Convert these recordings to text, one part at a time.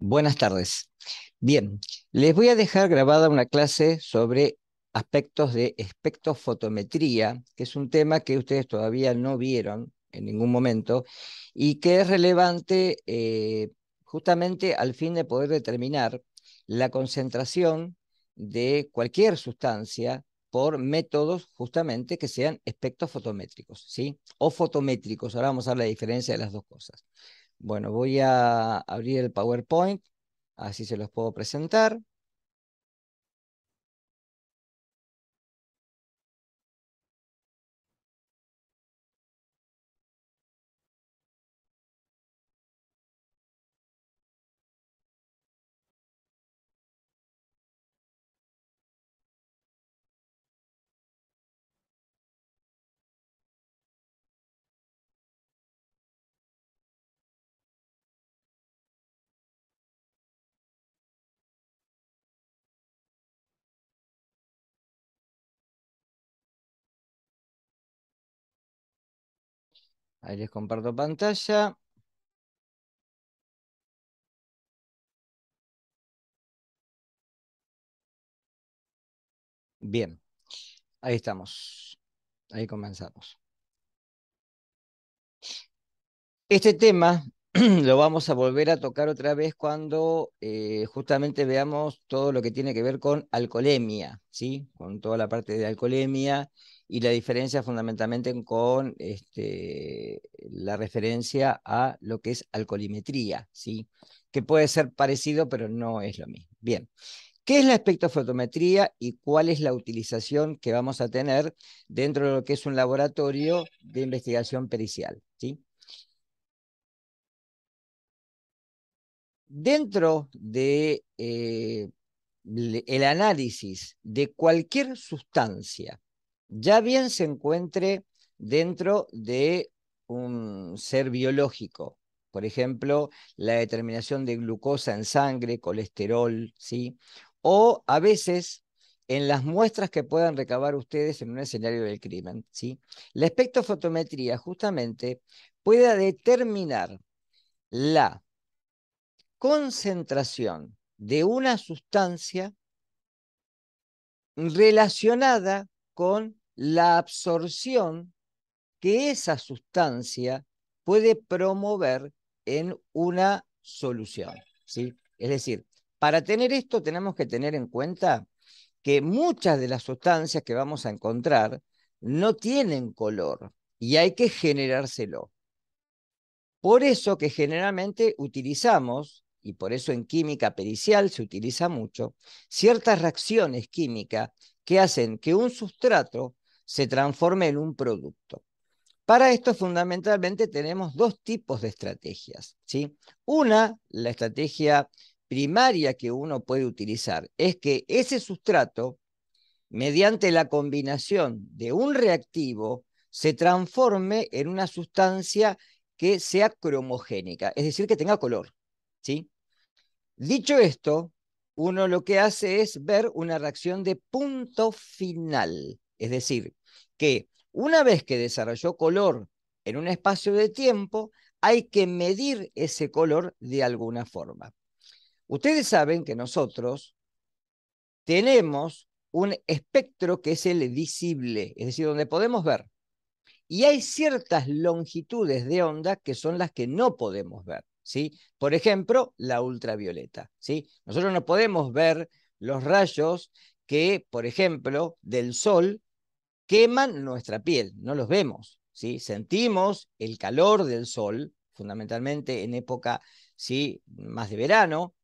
Buenas tardes. Bien, les voy a dejar grabada una clase sobre aspectos de espectrofotometría, que es un tema que ustedes todavía no vieron en ningún momento y que es relevante eh, justamente al fin de poder determinar la concentración de cualquier sustancia por métodos justamente que sean espectrofotométricos, ¿sí? O fotométricos, ahora vamos a ver la diferencia de las dos cosas. Bueno, voy a abrir el PowerPoint, así se los puedo presentar. Ahí les comparto pantalla. Bien, ahí estamos. Ahí comenzamos. Este tema lo vamos a volver a tocar otra vez cuando eh, justamente veamos todo lo que tiene que ver con alcoholemia, ¿sí? Con toda la parte de alcoholemia y la diferencia fundamentalmente con este, la referencia a lo que es alcoholimetría, ¿sí? que puede ser parecido, pero no es lo mismo. Bien, ¿qué es la espectrofotometría y cuál es la utilización que vamos a tener dentro de lo que es un laboratorio de investigación pericial? ¿sí? Dentro de... Eh, el análisis de cualquier sustancia ya bien se encuentre dentro de un ser biológico. Por ejemplo, la determinación de glucosa en sangre, colesterol, ¿sí? O a veces en las muestras que puedan recabar ustedes en un escenario del crimen, ¿sí? La espectrofotometría justamente pueda determinar la concentración de una sustancia relacionada con la absorción que esa sustancia puede promover en una solución. ¿sí? Es decir, para tener esto tenemos que tener en cuenta que muchas de las sustancias que vamos a encontrar no tienen color y hay que generárselo. Por eso que generalmente utilizamos, y por eso en química pericial se utiliza mucho, ciertas reacciones químicas que hacen que un sustrato se transforme en un producto. Para esto fundamentalmente tenemos dos tipos de estrategias. ¿sí? Una, la estrategia primaria que uno puede utilizar, es que ese sustrato, mediante la combinación de un reactivo, se transforme en una sustancia que sea cromogénica, es decir, que tenga color. ¿sí? Dicho esto, uno lo que hace es ver una reacción de punto final. Es decir, que una vez que desarrolló color en un espacio de tiempo, hay que medir ese color de alguna forma. Ustedes saben que nosotros tenemos un espectro que es el visible, es decir, donde podemos ver. Y hay ciertas longitudes de onda que son las que no podemos ver, ¿sí? Por ejemplo, la ultravioleta, ¿sí? Nosotros no podemos ver los rayos que, por ejemplo, del sol queman nuestra piel, no los vemos, Sentimos el calor del sol, fundamentalmente en época, ¿sí? Más de verano,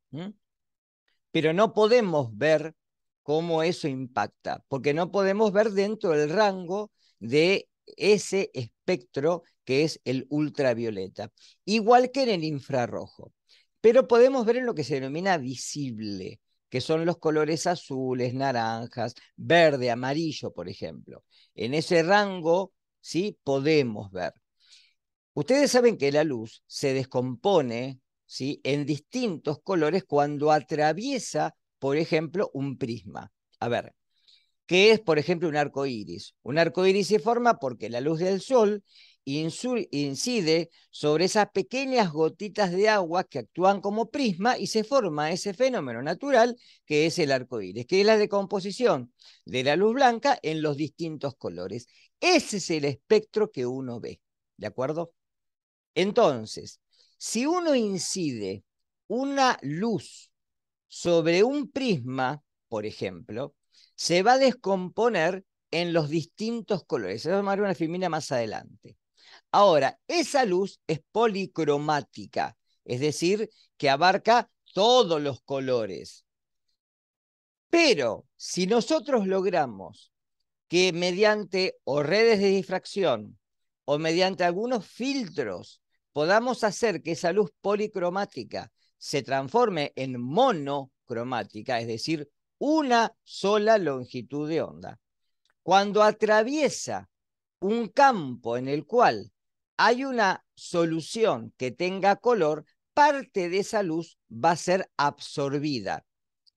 pero no podemos ver cómo eso impacta, porque no podemos ver dentro del rango de ese espectro que es el ultravioleta, igual que en el infrarrojo. Pero podemos ver en lo que se denomina visible, que son los colores azules, naranjas, verde, amarillo, por ejemplo. En ese rango, ¿sí? Podemos ver. Ustedes saben que la luz se descompone ¿sí? en distintos colores cuando atraviesa, por ejemplo, un prisma. A ver, ¿qué es, por ejemplo, un arco iris? Un arco iris se forma porque la luz del sol incide sobre esas pequeñas gotitas de agua que actúan como prisma y se forma ese fenómeno natural que es el arco iris, que es la decomposición de la luz blanca en los distintos colores. Ese es el espectro que uno ve, ¿de acuerdo? Entonces, si uno incide una luz sobre un prisma, por ejemplo, se va a descomponer en los distintos colores. Se va a tomar una filmina más adelante. Ahora, esa luz es policromática, es decir, que abarca todos los colores. Pero si nosotros logramos que mediante o redes de difracción o mediante algunos filtros podamos hacer que esa luz policromática se transforme en monocromática, es decir, una sola longitud de onda. Cuando atraviesa un campo en el cual hay una solución que tenga color, parte de esa luz va a ser absorbida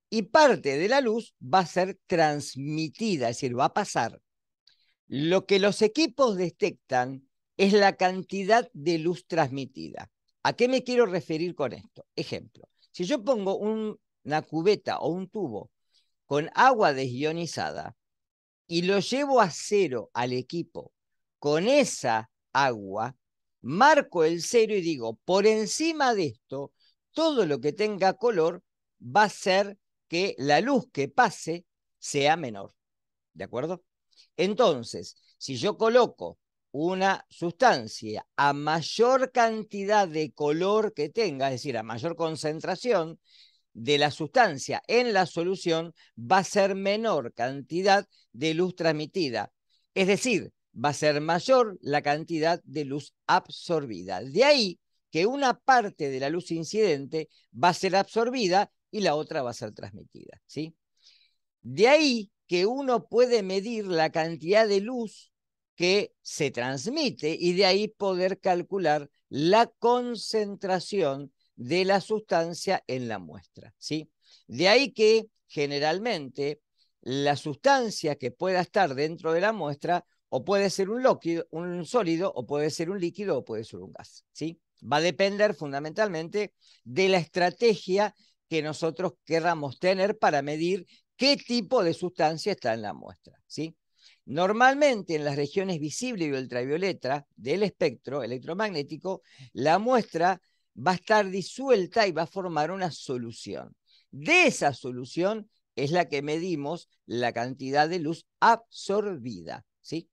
y parte de la luz va a ser transmitida, es decir, va a pasar. Lo que los equipos detectan es la cantidad de luz transmitida. ¿A qué me quiero referir con esto? Ejemplo, si yo pongo una cubeta o un tubo con agua desionizada y lo llevo a cero al equipo, con esa agua, marco el cero y digo, por encima de esto, todo lo que tenga color va a ser que la luz que pase sea menor. ¿De acuerdo? Entonces, si yo coloco una sustancia a mayor cantidad de color que tenga, es decir, a mayor concentración de la sustancia en la solución, va a ser menor cantidad de luz transmitida. Es decir, va a ser mayor la cantidad de luz absorbida. De ahí que una parte de la luz incidente va a ser absorbida y la otra va a ser transmitida. ¿sí? De ahí que uno puede medir la cantidad de luz que se transmite y de ahí poder calcular la concentración de la sustancia en la muestra. ¿sí? De ahí que generalmente la sustancia que pueda estar dentro de la muestra o puede ser un, un sólido, o puede ser un líquido, o puede ser un gas. ¿sí? Va a depender fundamentalmente de la estrategia que nosotros queramos tener para medir qué tipo de sustancia está en la muestra. ¿sí? Normalmente en las regiones visible y ultravioleta del espectro electromagnético, la muestra va a estar disuelta y va a formar una solución. De esa solución es la que medimos la cantidad de luz absorbida. ¿sí?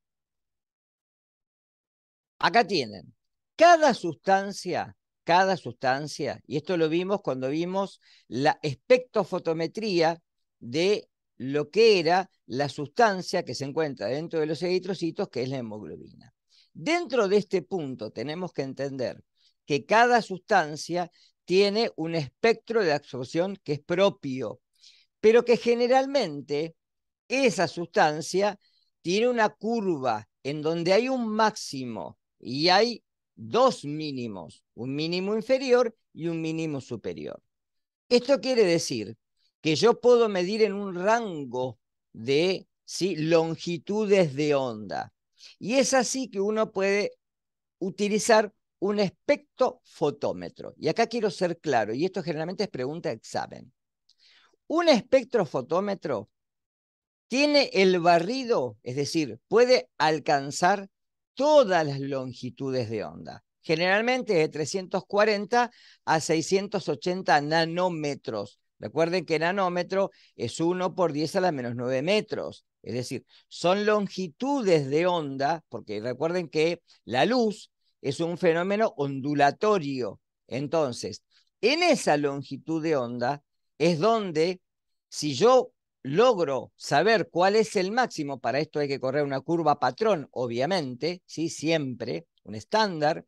Acá tienen. Cada sustancia, cada sustancia, y esto lo vimos cuando vimos la espectrofotometría de lo que era la sustancia que se encuentra dentro de los eritrocitos, que es la hemoglobina. Dentro de este punto tenemos que entender que cada sustancia tiene un espectro de absorción que es propio, pero que generalmente esa sustancia tiene una curva en donde hay un máximo y hay dos mínimos, un mínimo inferior y un mínimo superior. Esto quiere decir que yo puedo medir en un rango de ¿sí? longitudes de onda. Y es así que uno puede utilizar un espectrofotómetro. Y acá quiero ser claro, y esto generalmente es pregunta de examen. Un espectrofotómetro tiene el barrido, es decir, puede alcanzar todas las longitudes de onda, generalmente de 340 a 680 nanómetros. Recuerden que nanómetro es 1 por 10 a la menos 9 metros. Es decir, son longitudes de onda, porque recuerden que la luz es un fenómeno ondulatorio. Entonces, en esa longitud de onda es donde, si yo logro saber cuál es el máximo, para esto hay que correr una curva patrón, obviamente, ¿sí? siempre, un estándar,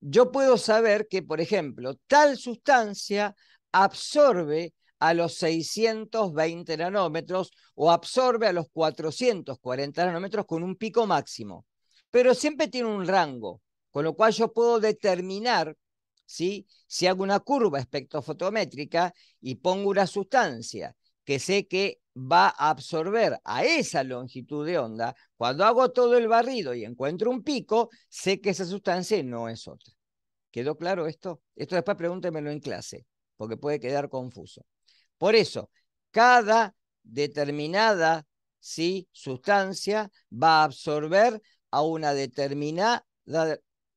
yo puedo saber que, por ejemplo, tal sustancia absorbe a los 620 nanómetros o absorbe a los 440 nanómetros con un pico máximo, pero siempre tiene un rango, con lo cual yo puedo determinar si hago una curva espectrofotométrica y pongo una sustancia que sé que va a absorber a esa longitud de onda, cuando hago todo el barrido y encuentro un pico, sé que esa sustancia no es otra. ¿Quedó claro esto? Esto después pregúntemelo en clase, porque puede quedar confuso. Por eso, cada determinada ¿sí? sustancia va a absorber a una determinada,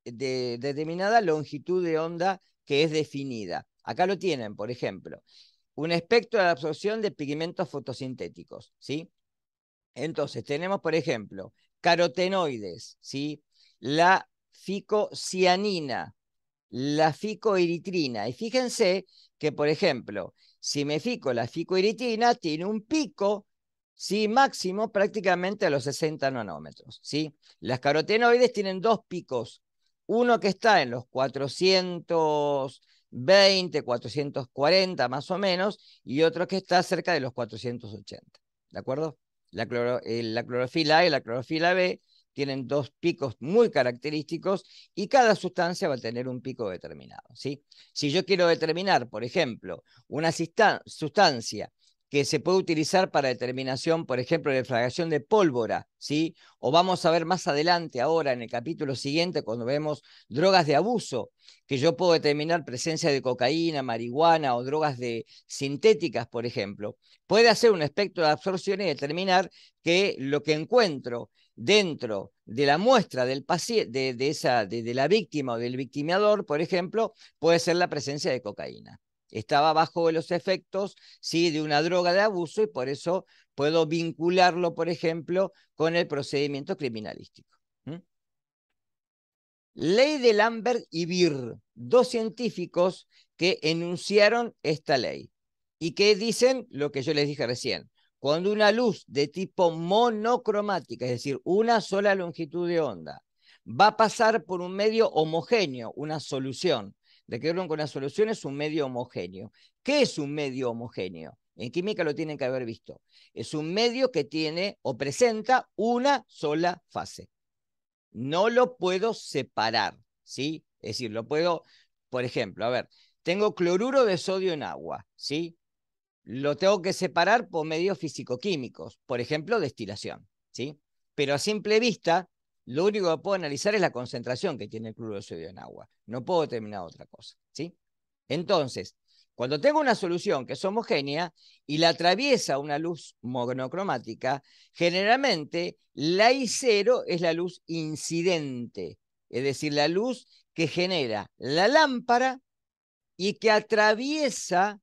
determinada longitud de onda que es definida. Acá lo tienen, por ejemplo un espectro de absorción de pigmentos fotosintéticos, ¿sí? Entonces, tenemos, por ejemplo, carotenoides, ¿sí? La ficocianina, la ficoeritrina. Y fíjense que, por ejemplo, si me fico la ficoeritrina, tiene un pico, ¿sí? Máximo prácticamente a los 60 nanómetros, ¿sí? Las carotenoides tienen dos picos. Uno que está en los 400 20, 440 más o menos, y otro que está cerca de los 480. ¿De acuerdo? Eh, la, clorofila A y la clorofila B tienen dos picos muy característicos y cada sustancia va a tener un pico determinado. ¿sí? Si yo quiero determinar, por ejemplo, una sustancia que se puede utilizar para determinación, por ejemplo, de fragación de pólvora, ¿sí? O vamos a ver más adelante, ahora, en el capítulo siguiente, cuando vemos drogas de abuso, que yo puedo determinar presencia de cocaína, marihuana o drogas de sintéticas, por ejemplo. Puede hacer un espectro de absorción y determinar que lo que encuentro dentro de la muestra del paciente, de, esa, de, de la víctima o del victimador, por ejemplo, puede ser la presencia de cocaína estaba bajo los efectos ¿sí? de una droga de abuso y por eso puedo vincularlo, por ejemplo, con el procedimiento criminalístico. Ley de Lambert y Birr, dos científicos que enunciaron esta ley y que dicen lo que yo les dije recién. Cuando una luz de tipo monocromática, es decir, una sola longitud de onda, va a pasar por un medio homogéneo, una solución, de que con una solución es un medio homogéneo. ¿Qué es un medio homogéneo? En química lo tienen que haber visto. Es un medio que tiene o presenta una sola fase. No lo puedo separar, ¿sí? Es decir, lo puedo, por ejemplo, a ver, tengo cloruro de sodio en agua, ¿sí? Lo tengo que separar por medios fisicoquímicos, por ejemplo, destilación, ¿sí? Pero a simple vista, lo único que puedo analizar es la concentración que tiene el cloruro en agua. No puedo determinar otra cosa. ¿sí? Entonces, cuando tengo una solución que es homogénea y la atraviesa una luz monocromática, generalmente la I0 es la luz incidente, es decir, la luz que genera la lámpara y que atraviesa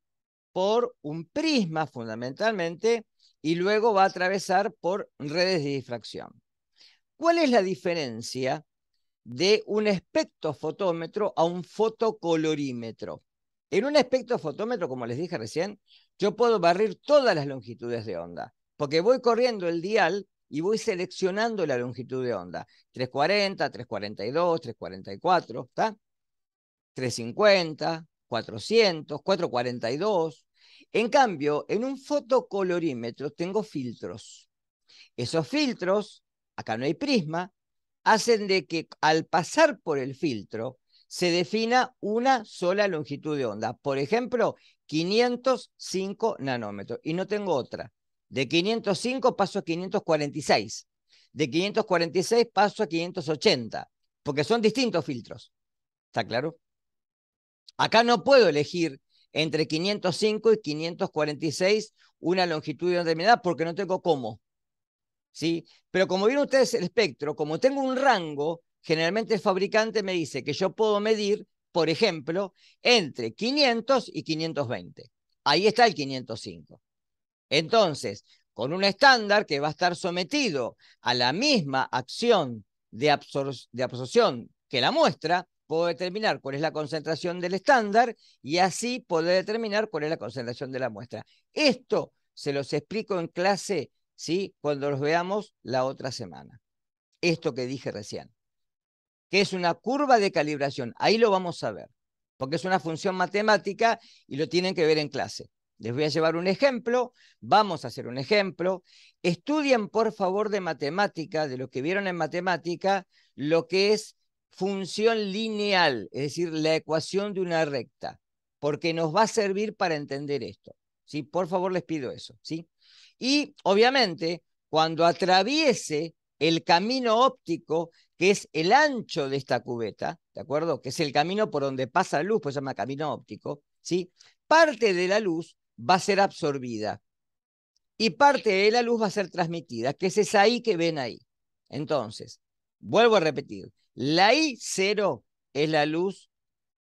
por un prisma fundamentalmente y luego va a atravesar por redes de difracción. ¿Cuál es la diferencia de un espectrofotómetro a un fotocolorímetro? En un espectrofotómetro, como les dije recién, yo puedo barrir todas las longitudes de onda, porque voy corriendo el dial y voy seleccionando la longitud de onda. 340, 342, 344, ¿está? 350, 400, 442. En cambio, en un fotocolorímetro tengo filtros. Esos filtros acá no hay prisma, hacen de que al pasar por el filtro se defina una sola longitud de onda. Por ejemplo, 505 nanómetros. Y no tengo otra. De 505 paso a 546. De 546 paso a 580. Porque son distintos filtros. ¿Está claro? Acá no puedo elegir entre 505 y 546 una longitud de onda determinada porque no tengo cómo. ¿sí? Pero como vieron ustedes el espectro, como tengo un rango, generalmente el fabricante me dice que yo puedo medir, por ejemplo, entre 500 y 520. Ahí está el 505. Entonces, con un estándar que va a estar sometido a la misma acción de, absorción que la muestra, puedo determinar cuál es la concentración del estándar y así poder determinar cuál es la concentración de la muestra. Esto se los explico en clase ¿sí? cuando los veamos la otra semana. Esto que dije recién, que es una curva de calibración, ahí lo vamos a ver, porque es una función matemática y lo tienen que ver en clase. Les voy a llevar un ejemplo, vamos a hacer un ejemplo. Estudien, por favor, de matemática, de lo que vieron en matemática, lo que es función lineal, es decir, la ecuación de una recta, porque nos va a servir para entender esto. ¿sí? Por favor, les pido eso. ¿sí? Y obviamente, cuando atraviese el camino óptico, que es el ancho de esta cubeta, ¿de acuerdo? Que es el camino por donde pasa la luz, pues se llama camino óptico, ¿sí? Parte de la luz va a ser absorbida y parte de la luz va a ser transmitida, que es esa I que ven ahí. Entonces, vuelvo a repetir, la I cero es la luz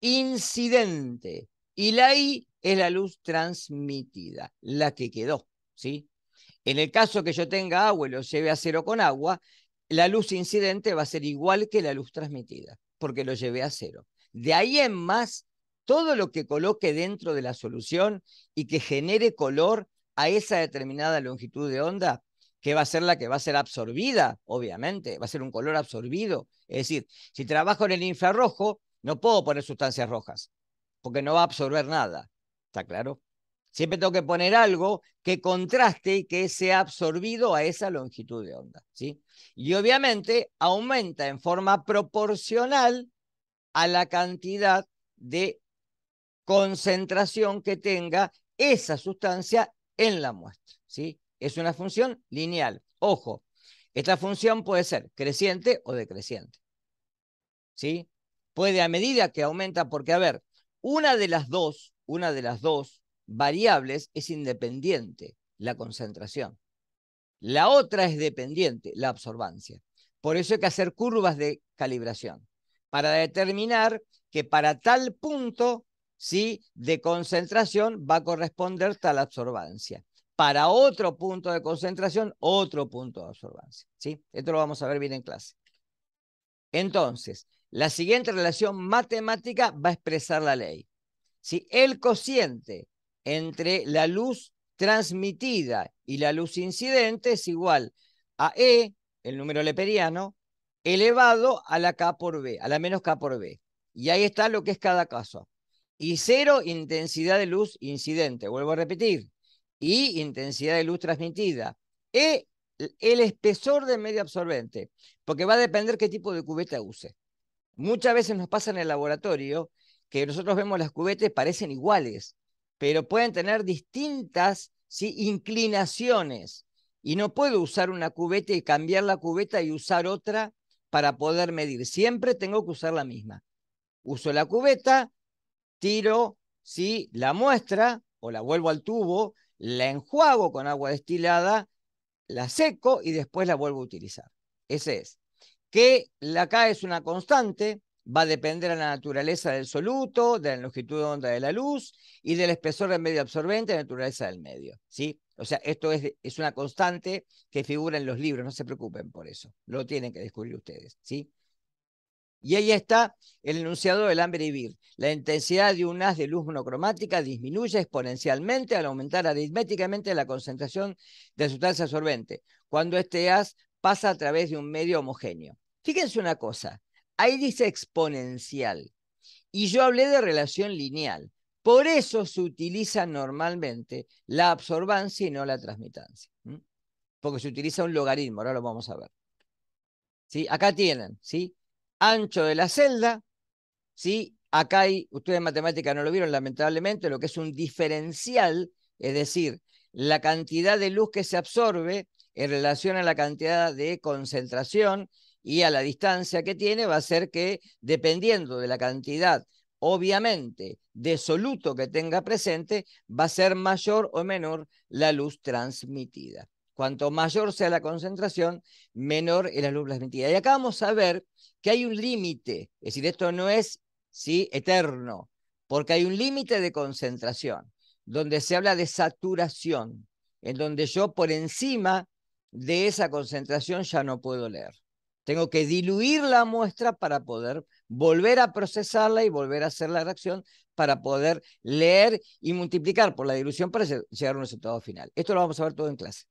incidente y la I es la luz transmitida, la que quedó, ¿sí? En el caso que yo tenga agua y lo lleve a cero con agua, la luz incidente va a ser igual que la luz transmitida, porque lo llevé a cero. De ahí en más, todo lo que coloque dentro de la solución y que genere color a esa determinada longitud de onda, que va a ser la que va a ser absorbida, obviamente, va a ser un color absorbido. Es decir, si trabajo en el infrarrojo, no puedo poner sustancias rojas, porque no va a absorber nada. ¿Está claro? Siempre tengo que poner algo que contraste y que sea absorbido a esa longitud de onda. ¿sí? Y obviamente aumenta en forma proporcional a la cantidad de concentración que tenga esa sustancia en la muestra. ¿sí? Es una función lineal. Ojo, esta función puede ser creciente o decreciente. ¿sí? Puede a medida que aumenta, porque a ver, una de las dos, una de las dos variables es independiente la concentración. La otra es dependiente, la absorbancia. Por eso hay que hacer curvas de calibración para determinar que para tal punto ¿sí? de concentración va a corresponder tal absorbancia. Para otro punto de concentración, otro punto de absorbancia. ¿sí? Esto lo vamos a ver bien en clase. Entonces, la siguiente relación matemática va a expresar la ley. Si el cociente entre la luz transmitida y la luz incidente es igual a E, el número leperiano, elevado a la K por B, a la menos K por B. Y ahí está lo que es cada caso. Y cero intensidad de luz incidente, vuelvo a repetir. Y intensidad de luz transmitida. E, el espesor de medio absorbente, porque va a depender qué tipo de cubeta use. Muchas veces nos pasa en el laboratorio que nosotros vemos las cubetas parecen iguales, pero pueden tener distintas inclinaciones. Y no puedo usar una cubeta y cambiar la cubeta y usar otra para poder medir. Siempre tengo que usar la misma. Uso la cubeta, tiro la muestra o la vuelvo al tubo, la enjuago con agua destilada, la seco y después la vuelvo a utilizar. Ese es. Que la K es una constante, va a depender de la naturaleza del soluto, de la longitud de onda de la luz y del espesor del medio absorbente, de la naturaleza del medio. ¿sí? O sea, esto es, una constante que figura en los libros, no se preocupen por eso, lo tienen que descubrir ustedes. ¿sí? Y ahí está el enunciado del hambre y La intensidad de un haz de luz monocromática disminuye exponencialmente al aumentar aritméticamente la concentración de sustancia absorbente, cuando este haz pasa a través de un medio homogéneo. Fíjense una cosa, Ahí dice exponencial. Y yo hablé de relación lineal. Por eso se utiliza normalmente la absorbancia y no la transmitancia. Porque se utiliza un logaritmo, ahora lo vamos a ver. Acá tienen, ¿sí? Ancho de la celda, Acá hay, ustedes en matemática no lo vieron lamentablemente, lo que es un diferencial, es decir, la cantidad de luz que se absorbe en relación a la cantidad de concentración y a la distancia que tiene va a ser que dependiendo de la cantidad, obviamente, de soluto que tenga presente, va a ser mayor o menor la luz transmitida. Cuanto mayor sea la concentración, menor es la luz transmitida. Y acá vamos a ver que hay un límite, es decir, esto no es eterno, porque hay un límite de concentración, donde se habla de saturación, en donde yo por encima de esa concentración ya no puedo leer. Tengo que diluir la muestra para poder volver a procesarla y volver a hacer la reacción para poder leer y multiplicar por la dilución para llegar a un resultado final. Esto lo vamos a ver todo en clase.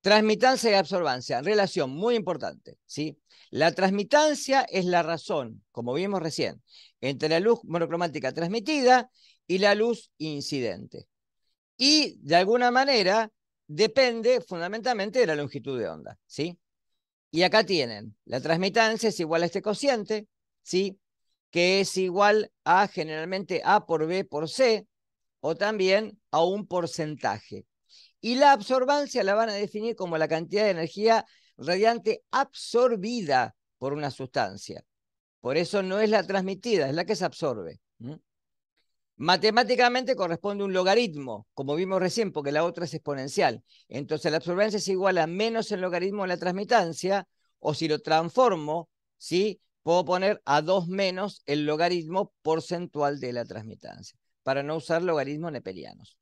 Transmitancia y absorbancia, relación muy importante. ¿sí? La transmitancia es la razón, como vimos recién, entre la luz monocromática transmitida y la luz incidente. Y de alguna manera depende fundamentalmente de la longitud de onda. ¿sí? Y acá tienen, la transmitancia es igual a este cociente, ¿sí? que es igual a generalmente A por B por C, o también a un porcentaje. Y la absorbancia la van a definir como la cantidad de energía radiante absorbida por una sustancia. Por eso no es la transmitida, es la que se absorbe. Matemáticamente corresponde un logaritmo, como vimos recién, porque la otra es exponencial. Entonces la absorbancia es igual a menos el logaritmo de la transmitancia, o si lo transformo, ¿sí? puedo poner a 2 menos el logaritmo porcentual de la transmitancia, para no usar logaritmos neperianos.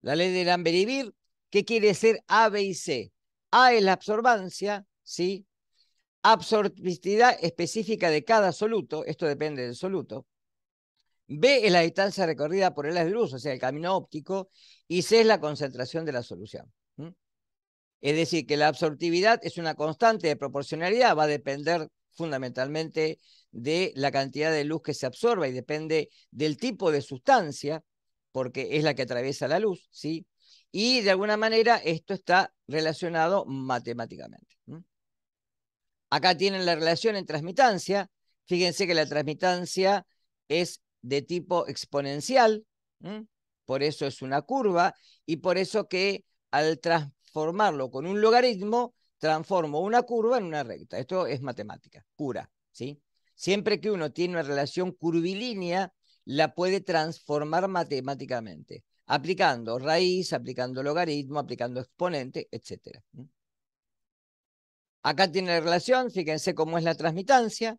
La ley de Lambert-Ivir, ¿qué quiere ser A, B y C? A es la absorbancia, ¿sí? específica de cada soluto, esto depende del soluto, B es la distancia recorrida por el haz de luz, o sea, el camino óptico, y C es la concentración de la solución. Es decir, que la absorptividad es una constante de proporcionalidad, va a depender fundamentalmente de la cantidad de luz que se absorba y depende del tipo de sustancia, porque es la que atraviesa la luz, ¿sí? Y de alguna manera esto está relacionado matemáticamente. Acá tienen la relación en transmitancia. Fíjense que la transmitancia es de tipo exponencial, por eso es una curva, y por eso que al transformarlo con un logaritmo, transformo una curva en una recta. Esto es matemática pura, ¿sí? Siempre que uno tiene una relación curvilínea, la puede transformar matemáticamente, aplicando raíz, aplicando logaritmo, aplicando exponente, etc. Acá tiene la relación, fíjense cómo es la transmitancia,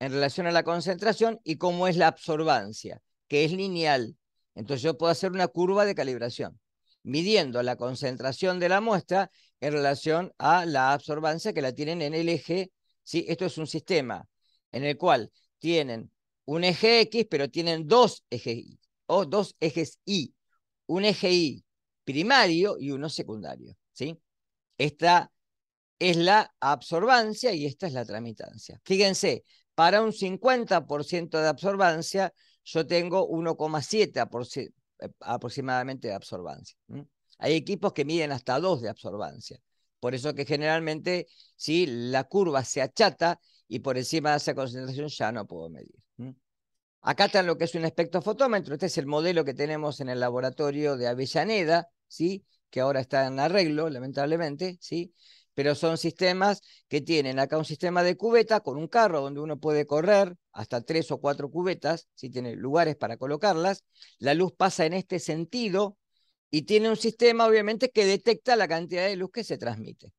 en relación a la concentración y cómo es la absorbancia, que es lineal. Entonces yo puedo hacer una curva de calibración, midiendo la concentración de la muestra en relación a la absorbancia que la tienen en el eje. ¿sí? Esto es un sistema en el cual tienen un eje X, pero tienen dos ejes Y, o dos ejes Y, un eje Y primario y uno secundario. ¿sí? Esta es la absorbancia y esta es la tramitancia. Fíjense, para un 50% de absorbancia, yo tengo 1,7 aproximadamente de absorbancia. Hay equipos que miden hasta 2 de absorbancia. Por eso que generalmente, si la curva se achata y por encima de esa concentración ya no puedo medir. Acá está lo que es un espectrofotómetro. Este es el modelo que tenemos en el laboratorio de Avellaneda, ¿sí? que ahora está en arreglo, lamentablemente. ¿sí? pero son sistemas que tienen acá un sistema de cubeta con un carro donde uno puede correr hasta tres o cuatro cubetas, si tiene lugares para colocarlas. La luz pasa en este sentido y tiene un sistema, obviamente, que detecta la cantidad de luz que se transmite.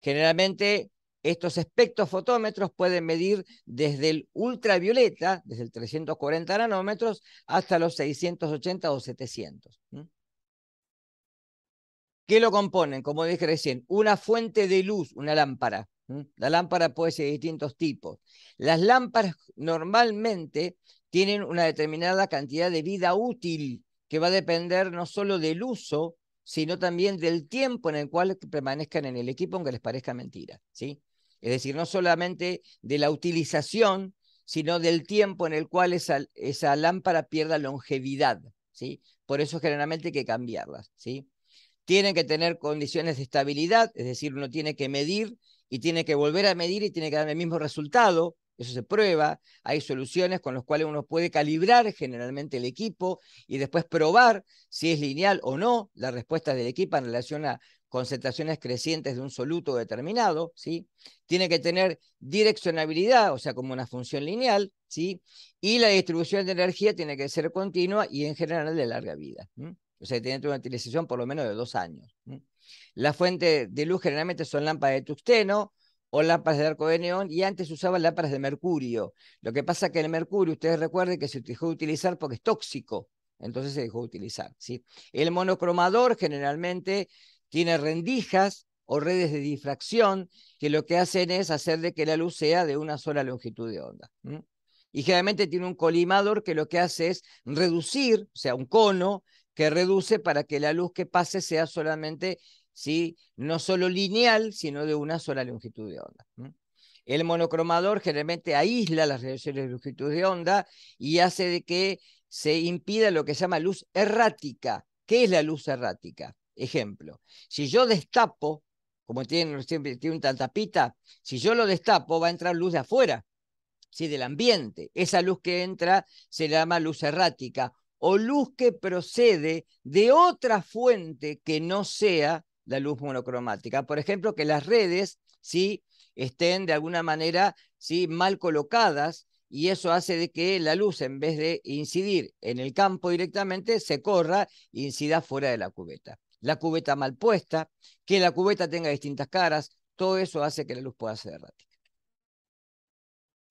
Generalmente, estos espectrofotómetros pueden medir desde el ultravioleta, desde el 340 nanómetros, hasta los 680 o 700. ¿Qué lo componen? Como dije recién, una fuente de luz, una lámpara. La lámpara puede ser de distintos tipos. Las lámparas normalmente tienen una determinada cantidad de vida útil que va a depender no solo del uso, sino también del tiempo en el cual permanezcan en el equipo, aunque les parezca mentira. ¿sí? Es decir, no solamente de la utilización, sino del tiempo en el cual esa, lámpara pierda longevidad. ¿sí? Por eso generalmente hay que cambiarlas. ¿sí? tienen que tener condiciones de estabilidad, es decir, uno tiene que medir y tiene que volver a medir y tiene que dar el mismo resultado, eso se prueba, hay soluciones con las cuales uno puede calibrar generalmente el equipo y después probar si es lineal o no la respuesta del equipo en relación a concentraciones crecientes de un soluto determinado, ¿sí? Tiene que tener direccionabilidad, o sea, como una función lineal, ¿sí? Y la distribución de energía tiene que ser continua y en general de larga vida. O sea, tiene una utilización por lo menos de dos años. la fuente de luz generalmente son lámparas de tuxteno o lámparas de arco de neón y antes usaban lámparas de mercurio. Lo que pasa que el mercurio, ustedes recuerden que se dejó de utilizar porque es tóxico, entonces se dejó de utilizar. El monocromador generalmente tiene rendijas o redes de difracción que lo que hacen es hacer de que la luz sea de una sola longitud de onda. Y generalmente tiene un colimador que lo que hace es reducir, o sea, un cono, que reduce para que la luz que pase sea solamente, ¿sí? no solo lineal, sino de una sola longitud de onda. El monocromador generalmente aísla las relaciones de longitud de onda y hace de que se impida lo que se llama luz errática. ¿Qué es la luz errática? Ejemplo, si yo destapo, como tiene, siempre tiene un tapita, si yo lo destapo va a entrar luz de afuera, ¿sí? del ambiente. Esa luz que entra se llama luz errática o luz que procede de otra fuente que no sea la luz monocromática. Por ejemplo, que las redes estén de alguna manera ¿sí? mal colocadas y eso hace de que la luz, en vez de incidir en el campo directamente, se corra e incida fuera de la cubeta. La cubeta mal puesta, que la cubeta tenga distintas caras, todo eso hace que la luz pueda ser errática.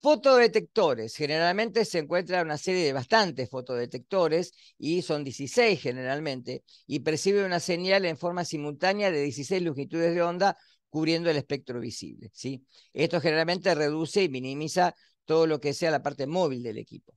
Fotodetectores. Generalmente se encuentra una serie de bastantes fotodetectores y son 16 generalmente y percibe una señal en forma simultánea de 16 longitudes de onda cubriendo el espectro visible. ¿sí? Esto generalmente reduce y minimiza todo lo que sea la parte móvil del equipo.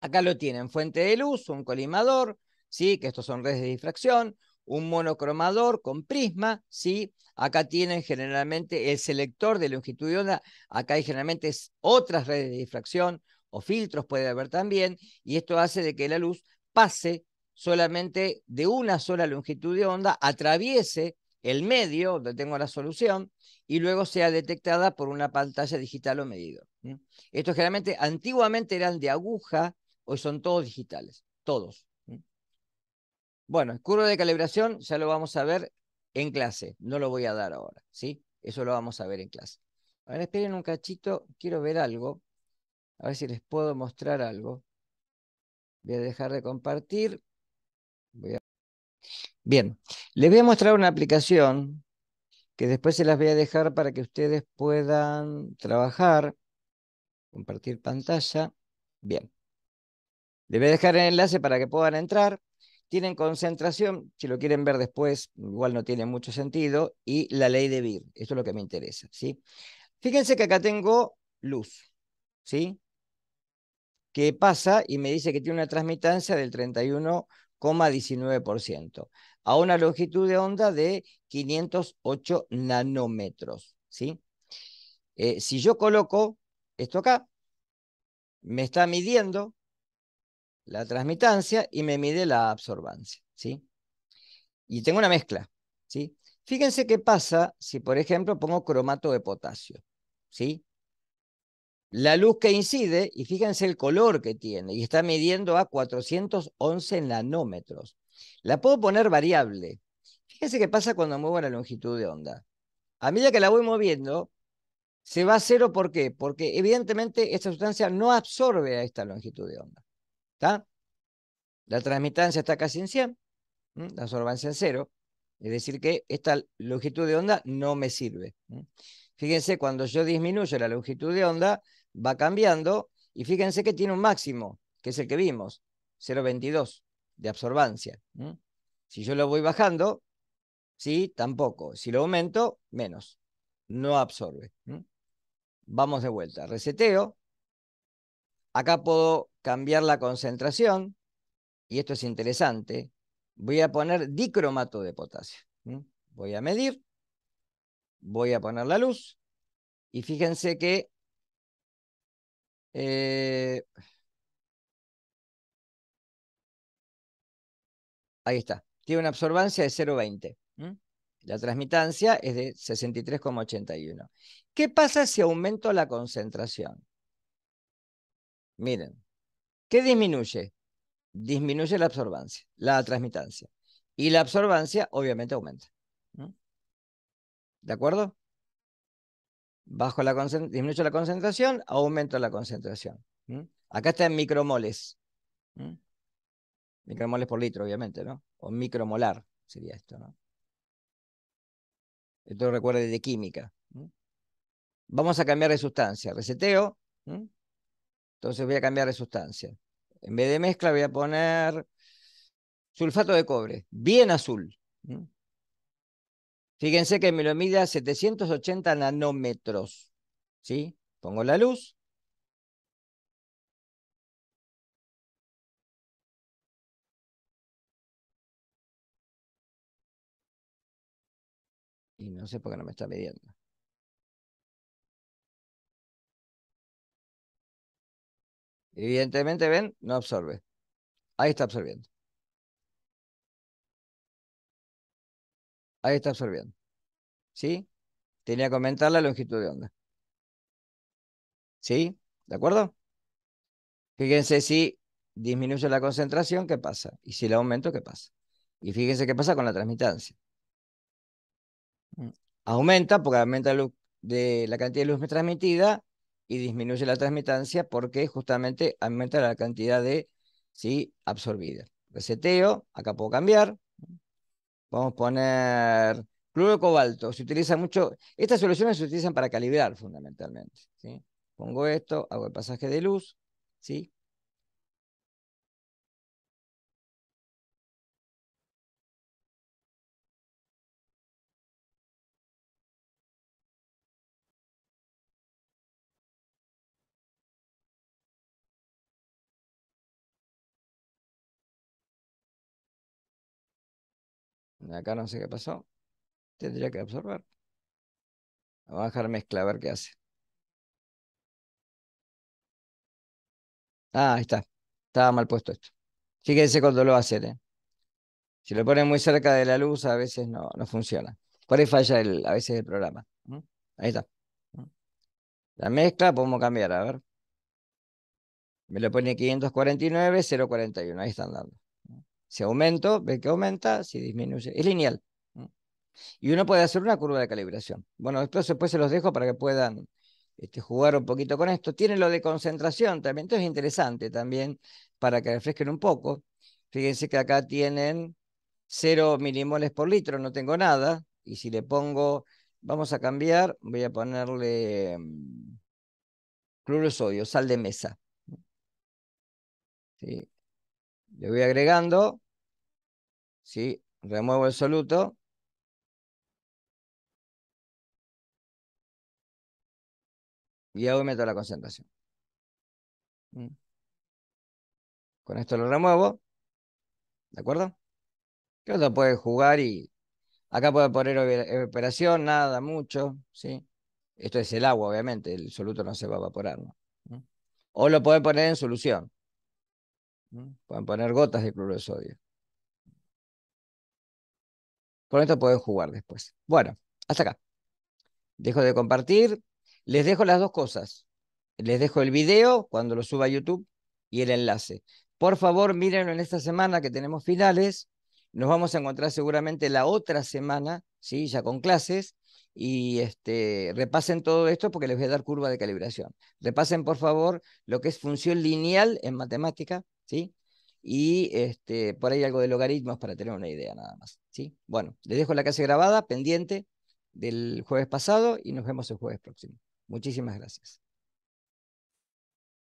Acá lo tienen, fuente de luz, un colimador, ¿sí? que estos son redes de difracción, un monocromador con prisma, ¿sí? Acá tienen generalmente el selector de longitud de onda, acá hay generalmente otras redes de difracción o filtros puede haber también, y esto hace de que la luz pase solamente de una sola longitud de onda, atraviese el medio donde tengo la solución y luego sea detectada por una pantalla digital o medidor. Esto generalmente antiguamente eran de aguja, hoy son todos digitales, todos. Bueno, el curso de calibración ya lo vamos a ver en clase. No lo voy a dar ahora, ¿sí? Eso lo vamos a ver en clase. Ahora esperen un cachito, quiero ver algo. A ver si les puedo mostrar algo. Voy a dejar de compartir. Bien, les voy a mostrar una aplicación que después se las voy a dejar para que ustedes puedan trabajar. Compartir pantalla. Bien. Les voy a dejar el enlace para que puedan entrar tienen concentración, si lo quieren ver después, igual no tiene mucho sentido, y la ley de Beer, esto es lo que me interesa, ¿sí? Fíjense que acá tengo luz, ¿sí? Que pasa y me dice que tiene una transmitancia del 31,19%, a una longitud de onda de 508 nanómetros, ¿sí? Eh, si yo coloco esto acá, me está midiendo la transmitancia y me mide la absorbancia, ¿sí? Y tengo una mezcla, ¿sí? Fíjense qué pasa si, por ejemplo, pongo cromato de potasio, ¿sí? La luz que incide, y fíjense el color que tiene, y está midiendo a 411 nanómetros. La puedo poner variable. Fíjense qué pasa cuando muevo la longitud de onda. A medida que la voy moviendo, se va a cero, ¿por qué? Porque evidentemente esta sustancia no absorbe a esta longitud de onda. ¿Está? La transmitancia está casi en 100, la absorbancia en 0. Es decir, que esta longitud de onda no me sirve. Fíjense, cuando yo disminuyo la longitud de onda, va cambiando y fíjense que tiene un máximo, que es el que vimos, 0,22 de absorbancia. Si yo lo voy bajando, sí, tampoco. Si lo aumento, menos. No absorbe. Vamos de vuelta. Reseteo. Acá puedo cambiar la concentración, y esto es interesante, voy a poner dicromato de potasio. Voy a medir, voy a poner la luz, y fíjense que eh, ahí está, tiene una absorbancia de 0,20. La transmitancia es de 63,81. ¿Qué pasa si aumento la concentración? Miren, ¿Qué disminuye? Disminuye la absorbancia, la transmitancia. Y la absorbancia obviamente aumenta. ¿De acuerdo? Bajo la disminuye la concentración, aumenta la concentración. Acá está en micromoles. Micromoles por litro, obviamente, ¿no? O micromolar sería esto, ¿no? Esto recuerde de química. Vamos a cambiar de sustancia. Reseteo. Entonces voy a cambiar de sustancia. En vez de mezcla voy a poner sulfato de cobre, bien azul. Fíjense que me lo mide a 780 nanómetros. ¿Sí? Pongo la luz. Y no sé por qué no me está midiendo. Evidentemente, ven, no absorbe. Ahí está absorbiendo. Ahí está absorbiendo. ¿Sí? Tenía que aumentar la longitud de onda. ¿Sí? ¿De acuerdo? Fíjense si disminuye la concentración, ¿qué pasa? Y si la aumento, ¿qué pasa? Y fíjense qué pasa con la transmitancia. Mm, aumenta porque aumenta la, de la cantidad de luz transmitida y disminuye la transmitancia porque justamente aumenta la cantidad de ¿sí? absorbida. Reseteo, acá puedo cambiar. Vamos a poner cloro cobalto. Se utiliza mucho, estas soluciones se utilizan para calibrar fundamentalmente. ¿sí? Pongo esto, hago el pasaje de luz, ¿sí? Acá no sé qué pasó. Tendría que absorber. Vamos a dejar mezcla a ver qué hace. Ah, ahí está. Estaba mal puesto esto. Fíjense cuando lo a hacer. ¿eh? Si lo ponen muy cerca de la luz, a veces no, no funciona. Por ahí falla el, a veces el programa. Ahí está. La mezcla podemos cambiar, a ver. Me lo pone 549, 041. Ahí están dando. Si aumento, ve que aumenta, si disminuye, es lineal. Y uno puede hacer una curva de calibración. Bueno, después, después se los dejo para que puedan este, jugar un poquito con esto. Tienen lo de concentración también, esto es interesante también para que refresquen un poco. Fíjense que acá tienen 0 milimoles por litro, no tengo nada. Y si le pongo, vamos a cambiar, voy a ponerle mm, cloro sodio, sal de mesa. ¿Sí? le voy agregando, ¿sí? remuevo el soluto, y aumento la concentración. Mm. Con esto lo remuevo, ¿de acuerdo? Que otro puede jugar y acá puede poner evaporación, nada, mucho, ¿sí? Esto es el agua, obviamente, el soluto no se va a evaporar, ¿Mm? O lo puede poner en solución. Pueden poner gotas de cloruro de sodio. Con esto pueden jugar después. Bueno, hasta acá. Dejo de compartir. Les dejo las dos cosas. Les dejo el video cuando lo suba a YouTube y el enlace. Por favor, mírenlo en esta semana que tenemos finales. Nos vamos a encontrar seguramente la otra semana, ¿sí? ya con clases. Y este, repasen todo esto porque les voy a dar curva de calibración. Repasen, por favor, lo que es función lineal en matemática, ¿sí? Y este, por ahí algo de logaritmos para tener una idea nada más, ¿sí? Bueno, les dejo la clase grabada, pendiente del jueves pasado y nos vemos el jueves próximo. Muchísimas gracias.